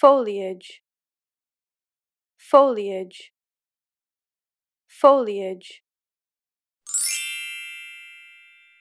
foliage foliage foliage